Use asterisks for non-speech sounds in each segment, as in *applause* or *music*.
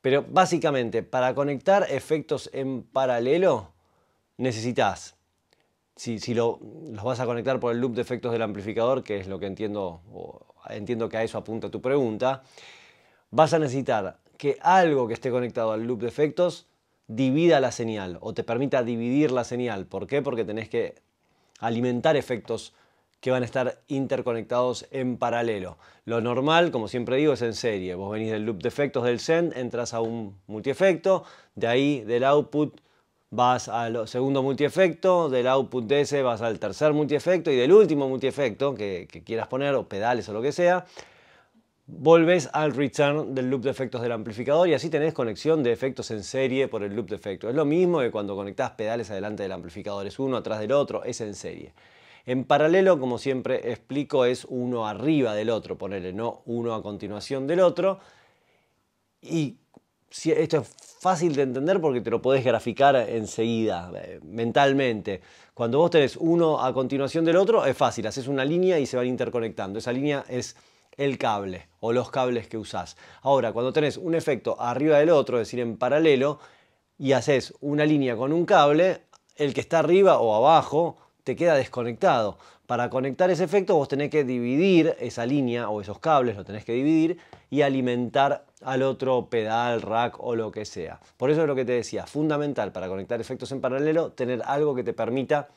Pero básicamente, para conectar efectos en paralelo, necesitas, si, lo, los vas a conectar por el loop de efectos del amplificador, que es lo que entiendo, entiendo que a eso apunta tu pregunta, vas a necesitar que algo que esté conectado al loop de efectos divida la señal o te permita dividir la señal. ¿Por qué? Porque tenés que alimentar efectos que van a estar interconectados en paralelo. Lo normal, como siempre digo, es en serie. Vos venís del loop de efectos del send, entras a un multiefecto, de ahí del output vas al segundo multiefecto, del output de ese vas al tercer multiefecto y del último multiefecto que, que quieras poner, o pedales o lo que sea, volvés al return del loop de efectos del amplificador y así tenés conexión de efectos en serie por el loop de efectos. Es lo mismo que cuando conectás pedales adelante del amplificador, es uno atrás del otro, es en serie. En paralelo, como siempre explico, es uno arriba del otro, ponerle no uno a continuación del otro. Y esto es fácil de entender porque te lo podés graficar enseguida, eh, mentalmente. Cuando vos tenés uno a continuación del otro, es fácil, haces una línea y se van interconectando. Esa línea es el cable o los cables que usás. Ahora, cuando tenés un efecto arriba del otro, es decir, en paralelo, y haces una línea con un cable, el que está arriba o abajo te queda desconectado. Para conectar ese efecto vos tenés que dividir esa línea o esos cables, lo tenés que dividir y alimentar al otro pedal, rack o lo que sea. Por eso es lo que te decía, fundamental para conectar efectos en paralelo, tener algo que te permita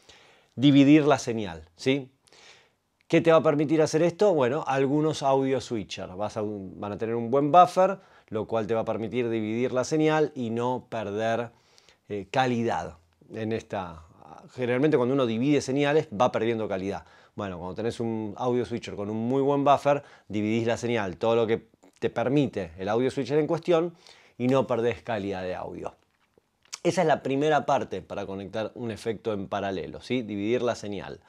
dividir la señal, ¿sí? ¿Qué te va a permitir hacer esto? Bueno, algunos audio switcher. Vas a van a tener un buen buffer, lo cual te va a permitir dividir la señal y no perder eh, calidad en esta generalmente cuando uno divide señales va perdiendo calidad. Bueno, cuando tenés un audio switcher con un muy buen buffer, dividís la señal, todo lo que te permite el audio switcher en cuestión y no perdés calidad de audio. Esa es la primera parte para conectar un efecto en paralelo, ¿sí? dividir la señal.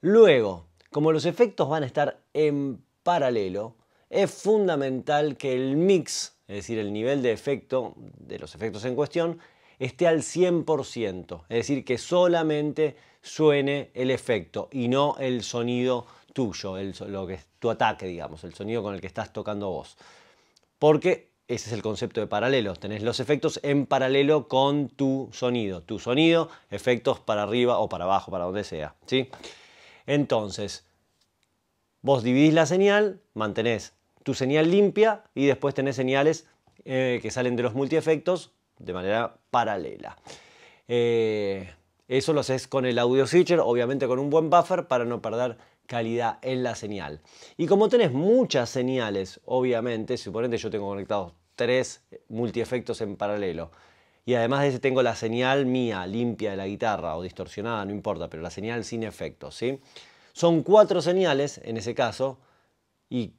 Luego, como los efectos van a estar en paralelo, es fundamental que el mix, es decir, el nivel de efecto de los efectos en cuestión, esté al 100%, es decir, que solamente suene el efecto y no el sonido tuyo, lo que es tu ataque, digamos, el sonido con el que estás tocando vos. Porque ese es el concepto de paralelo, tenés los efectos en paralelo con tu sonido, tu sonido, efectos para arriba o para abajo, para donde sea, ¿sí? Entonces, vos dividís la señal, mantenés tu señal limpia y después tenés señales eh, que salen de los multiefectos de manera paralela. Eh, eso lo haces con el audio switcher, obviamente con un buen buffer para no perder calidad en la señal. Y como tenés muchas señales, obviamente, suponete yo tengo conectados tres multiefectos en paralelo. Y además de ese tengo la señal mía, limpia de la guitarra o distorsionada, no importa, pero la señal sin efectos, ¿sí? Son cuatro señales en ese caso y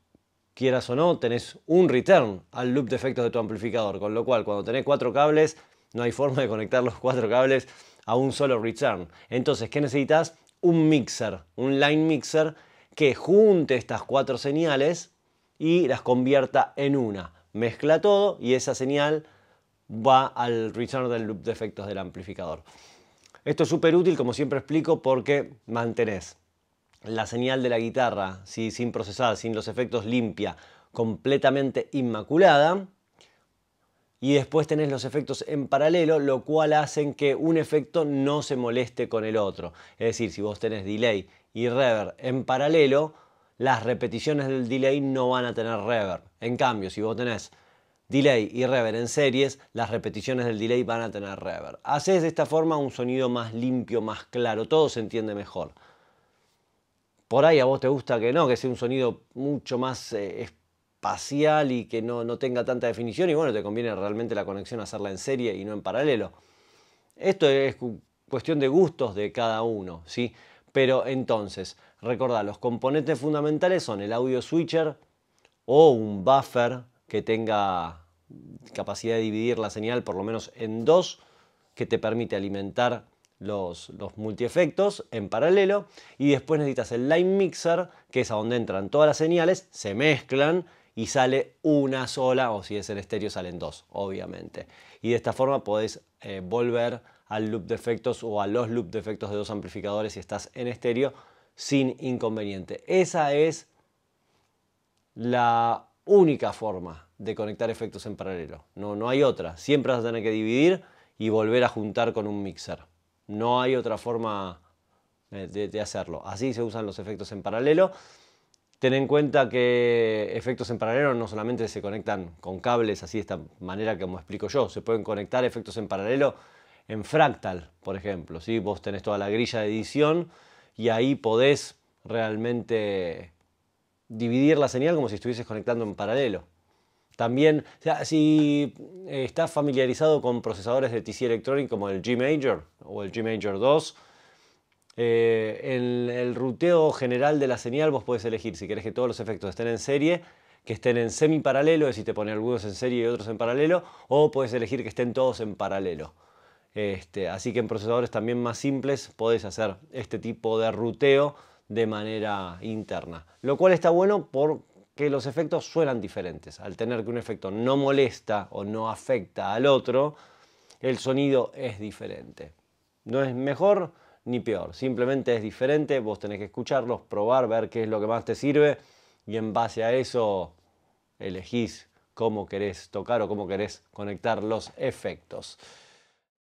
quieras o no, tenés un return al loop de efectos de tu amplificador, con lo cual cuando tenés cuatro cables, no hay *laughs* forma de conectar los cuatro cables a un solo return. Entonces, ¿qué necesitas? Un mixer, un line mixer que junte estas cuatro señales y las convierta en una. Mezcla todo y esa señal va al return del loop de efectos del amplificador. Esto es súper útil, como siempre explico, porque mantenés la señal de la guitarra, sin procesar, sin los efectos limpia, completamente inmaculada. Y después tenés los efectos en paralelo, lo cual hace que un efecto no se moleste con el otro. Es decir, si vos tenés delay y reverb en paralelo, las repeticiones del delay no van a tener reverb. En cambio, si vos tenés delay y reverb en series, las repeticiones del delay van a tener reverb. Haces de esta forma un sonido más limpio, más claro, todo se entiende mejor por ahí a vos te gusta que no, que sea un sonido mucho más eh, espacial y que no, tenga tanta definición y bueno, te conviene realmente la conexión hacerla en serie y no en paralelo. Esto es cuestión de gustos de cada uno, ¿sí? Pero entonces, recordad, los componentes fundamentales son el audio switcher o un buffer que tenga capacidad de dividir la señal por lo menos en dos, que te permite alimentar los, los multiefectos en paralelo y después necesitas el line mixer, que es a donde entran todas las señales, se mezclan y sale una sola, o si es en estéreo salen dos, obviamente. Y de esta forma podés eh, volver al loop de efectos o a los loop de efectos de dos amplificadores si estás en estéreo sin inconveniente. Esa es la única forma de conectar efectos en paralelo. No, no hay otra. Siempre vas a tener que dividir y volver a juntar con un mixer. No hay otra forma eh, de, hacerlo. Así se usan los efectos en paralelo. Ten en cuenta que efectos en paralelo no solamente se conectan con cables, así de esta manera como explico yo, se pueden conectar efectos en paralelo en Fractal, por ejemplo. si Vos tenés toda la grilla de edición y ahí podés realmente dividir la señal como si estuvieses conectando en paralelo. También, si estás familiarizado con procesadores de TC Electronic como el G Major, o el G Major 2. en el ruteo general de la señal vos podés elegir si querés que todos los efectos estén en serie, que estén en paralelo, es si te pone algunos en serie y otros en paralelo, o podés elegir que estén todos en paralelo. Este, así que en procesadores también más simples podés hacer este tipo de ruteo de manera interna, lo cual está bueno porque los efectos suenan diferentes. Al tener que un efecto no molesta o no afecta al otro, el sonido es diferente. No es mejor ni peor, simplemente es diferente, vos tenés que escucharlos, probar, ver qué es lo que más te sirve y en base a eso elegís cómo querés tocar o cómo querés conectar los efectos.